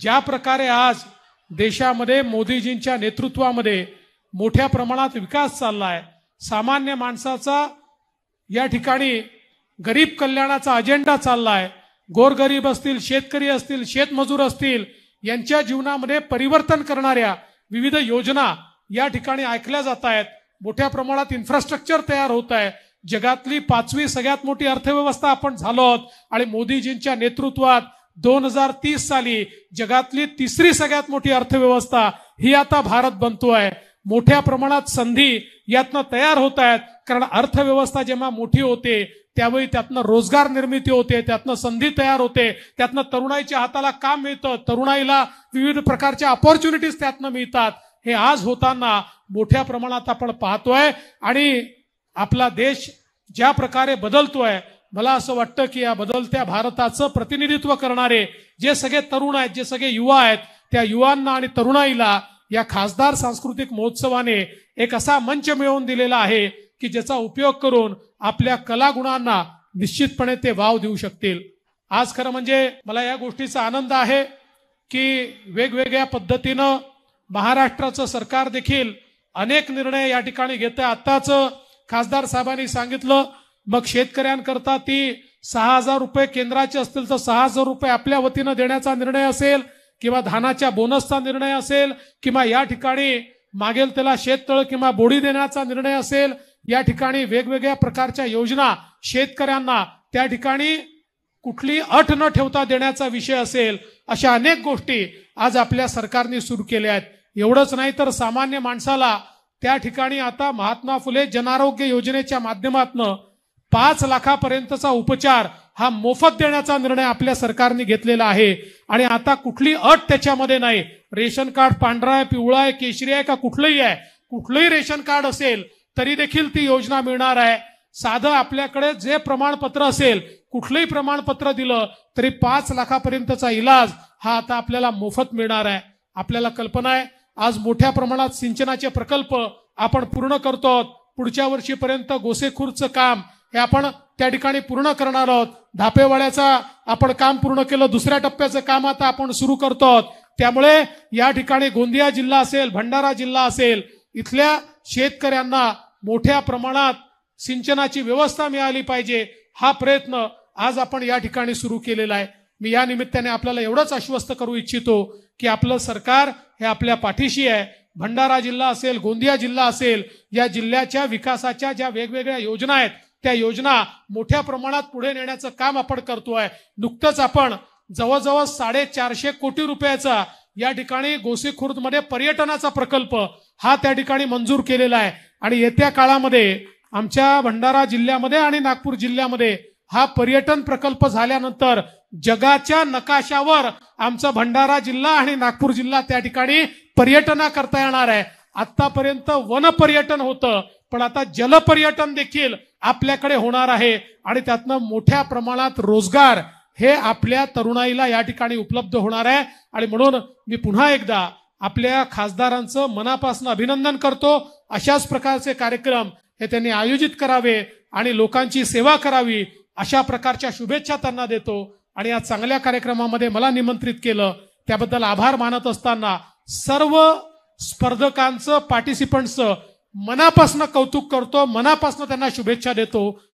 ज्या प्रकारे आज देशामध्ये मोदीजींच्या नेतृत्वामध्ये मोठ्या प्रमाणात विकास चालला आहे सामान्य माणसाचा या ठिकाणी गरीब कल्याणाचा अजेंडा चालला आहे गोरगरीब असतील शेतकरी असतील शेतमजूर असतील यांच्या जीवनामध्ये परिवर्तन करणाऱ्या विविध योजना या ठिकाणी ऐकल्या जात आहेत मोठ्या प्रमाणात इन्फ्रास्ट्रक्चर तयार होत आहे जगातली पाचवी सगळ्यात मोठी अर्थव्यवस्था आपण झालो आहोत आणि मोदीजींच्या नेतृत्वात दोन हजार तीस साली जगातली तिसरी सगळ्यात मोठी अर्थव्यवस्था ही आता भारत बनतो आहे मोठ्या प्रमाणात संधी यातनं तयार होत आहेत कारण अर्थव्यवस्था जेव्हा मोठी होते त्यावेळी त्यातनं रोजगार निर्मिती होते त्यातनं संधी तयार होते त्यातनं तरुणाईच्या हाताला काम मिळतं तरुणाईला विविध प्रकारच्या ऑपॉर्च्युनिटीज त्यातनं मिळतात हे आज होताना मोठ्या प्रमाणात आपण पाहतोय आणि आपला देश ज्या प्रकारे बदलतोय मला असं वाटतं की या बदलत्या भारताचं प्रतिनिधित्व करणारे जे सगळे तरुण आहेत जे सगळे युवा आहेत त्या युवांना आणि तरुणाईला या खासदार सांस्कृतिक महोत्सवाने एक असा मंच मिळवून दिलेला आहे की ज्याचा उपयोग करून आपल्या कलागुणांना निश्चितपणे ते वाव देऊ शकतील आज खरं म्हणजे मला या गोष्टीचा आनंद आहे की वेगवेगळ्या पद्धतीनं महाराष्ट्राचं सरकार देखील अनेक निर्णय या ठिकाणी घेतं आत्ताच खासदार साहेबांनी सांगितलं मग शेतकऱ्यांकरता ती सहा हजार रुपये केंद्राचे असतील तर सहा हजार रुपये आपल्या वतीनं देण्याचा निर्णय असेल किंवा धानाच्या बोनसचा निर्णय असेल किंवा या ठिकाणी मागेल त्याला शेततळ किंवा बोडी देण्याचा निर्णय असेल या ठिकाणी वेगवेगळ्या प्रकारच्या योजना शेतकऱ्यांना त्या ठिकाणी कुठली अट न ठेवता देण्याचा विषय असेल अशा अनेक गोष्टी आज आपल्या सरकारने सुरू केल्या आहेत एवढंच नाही तर सामान्य माणसाला त्या ठिकाणी आता महात्मा फुले जनआरोग्य योजनेच्या माध्यमातून पाच लाखापर्यंतचा उपचार हा मोफत देण्याचा निर्णय आपल्या सरकारने घेतलेला आहे आणि आता कुठली अट त्याच्यामध्ये नाही रेशन कार्ड पांढरा आहे पिवळा आहे केशरी आहे का कुठलंही आहे कुठलंही रेशन कार्ड असेल तरी देखील ती योजना मिळणार आहे साधं आपल्याकडे जे प्रमाणपत्र असेल कुठलंही प्रमाणपत्र दिलं तरी पाच लाखापर्यंतचा इलाज हा आता आपल्याला मोफत मिळणार आहे आपल्याला कल्पना आहे आज मोठ्या प्रमाणात सिंचनाचे प्रकल्प आपण पूर्ण करतो पुढच्या वर्षीपर्यंत गोसेखुरचं काम हे आपण त्या ठिकाणी पूर्ण करणार आहोत धापेवाड्याचा आपण काम पूर्ण केलं दुसऱ्या टप्प्याचं काम आता आपण सुरू करतो त्यामुळे या ठिकाणी गोंदिया जिल्हा असेल भंडारा जिल्हा असेल इथल्या शेतकऱ्यांना मोठ्या प्रमाणात सिंचनाची व्यवस्था मिळाली पाहिजे हा प्रयत्न आज आपण या ठिकाणी सुरू केलेला आहे मी या निमित्ताने आपल्याला एवढंच आश्वस्त करू इच्छितो की आपलं सरकार हे आपल्या पाठीशी आहे भंडारा जिल्हा असेल गोंदिया जिल्हा असेल या जिल्ह्याच्या विकासाच्या ज्या वेगवेगळ्या योजना आहेत त्या योजना मोठ्या प्रमाणात पुढे नेण्याचं काम आपण करतोय नुकतंच आपण जवळजवळ साडेचारशे कोटी रुपयाचा या ठिकाणी गोसीखुर्दमध्ये पर्यटनाचा प्रकल्प हा त्या ठिकाणी मंजूर केलेला आहे आणि येत्या काळामध्ये आमच्या भंडारा जिल्ह्यामध्ये आणि नागपूर जिल्ह्यामध्ये हा पर्यटन प्रकल्प झाल्यानंतर जगाच्या नकाशावर आमचा भंडारा जिल्हा आणि नागपूर जिल्हा त्या ठिकाणी पर्यटना करता येणार आहे आतापर्यंत वन पर्यटन होतं पण आता जलपर्यटन देखील आपल्याकडे होणार आहे आणि त्यातनं मोठ्या प्रमाणात रोजगार हे आपल्या तरुणाईला या ठिकाणी उपलब्ध होणार आहे आणि म्हणून मी पुन्हा एकदा आपल्या खासदारांचं मनापासून अभिनंदन करतो अशाच प्रकारचे कार्यक्रम हे त्यांनी आयोजित करावे आणि लोकांची सेवा करावी अशा प्रकारच्या शुभेच्छा त्यांना देतो आणि या चांगल्या कार्यक्रमामध्ये मला निमंत्रित केलं त्याबद्दल आभार मानत असताना सर्व स्पर्धकांचं पार्टिसिपंटचं मनापासनं कौतुक करतो मनापासनं त्यांना शुभेच्छा देतो